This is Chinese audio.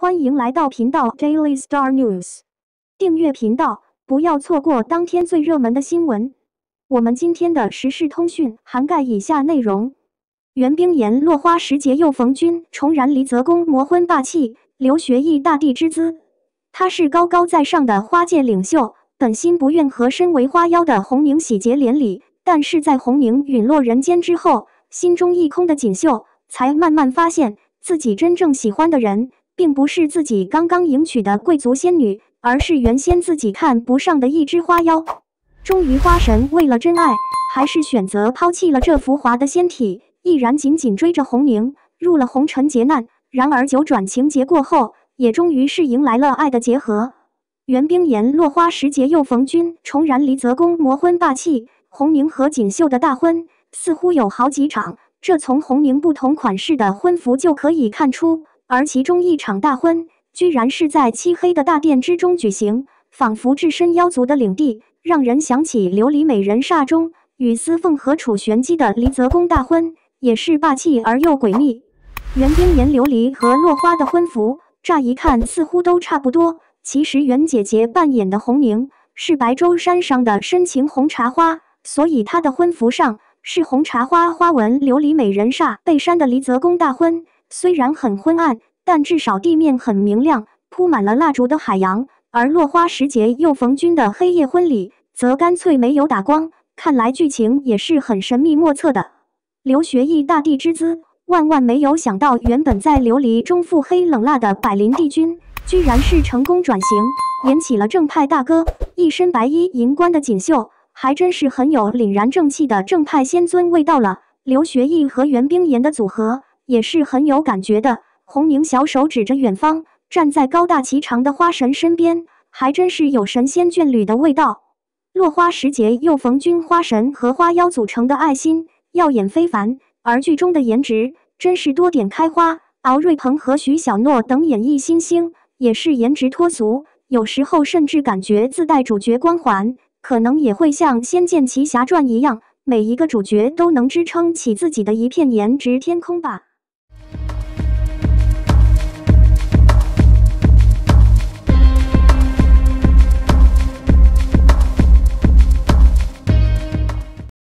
欢迎来到频道 Daily Star News，订阅频道，不要错过当天最热门的新闻。我们今天的时事通讯涵盖以下内容：袁冰妍落花时节又逢君，重燃离泽宫魔婚霸气；刘学义大地之姿。他是高高在上的花界领袖，本心不愿和身为花妖的红宁喜结连理，但是在红宁陨落人间之后，心中一空的锦绣才慢慢发现自己真正喜欢的人。并不是自己刚刚迎娶的贵族仙女，而是原先自己看不上的一只花妖。终于，花神为了真爱，还是选择抛弃了这浮华的仙体，毅然紧紧追着红凝入了红尘劫难。然而，九转情劫过后，也终于是迎来了爱的结合。袁冰妍落花时节又逢君，重燃离泽宫魔婚霸气。红凝和锦绣的大婚似乎有好几场，这从红凝不同款式的婚服就可以看出。而其中一场大婚，居然是在漆黑的大殿之中举行，仿佛置身妖族的领地，让人想起《琉璃美人煞》中与司凤和楚玄机的离泽宫大婚，也是霸气而又诡秘。袁冰妍琉璃和落花的婚服，乍一看似乎都差不多，其实袁姐姐扮演的红凝是白舟山上的深情红茶花，所以她的婚服上是红茶花花纹。《琉璃美人煞》背山的离泽宫大婚。虽然很昏暗，但至少地面很明亮，铺满了蜡烛的海洋。而落花时节又逢君的黑夜婚礼，则干脆没有打光。看来剧情也是很神秘莫测的。刘学义大帝之姿，万万没有想到，原本在琉璃中腹黑冷辣的百灵帝君，居然是成功转型，演起了正派大哥一身白衣银冠的锦绣，还真是很有凛然正气的正派仙尊味道了。刘学义和袁冰妍的组合。也是很有感觉的。红宁小手指着远方，站在高大奇长的花神身边，还真是有神仙眷侣的味道。落花时节又逢君，花神和花妖组成的爱心耀眼非凡，而剧中的颜值真是多点开花。敖瑞鹏和徐小诺等演艺新星也是颜值脱俗，有时候甚至感觉自带主角光环，可能也会像《仙剑奇侠传》一样，每一个主角都能支撑起自己的一片颜值天空吧。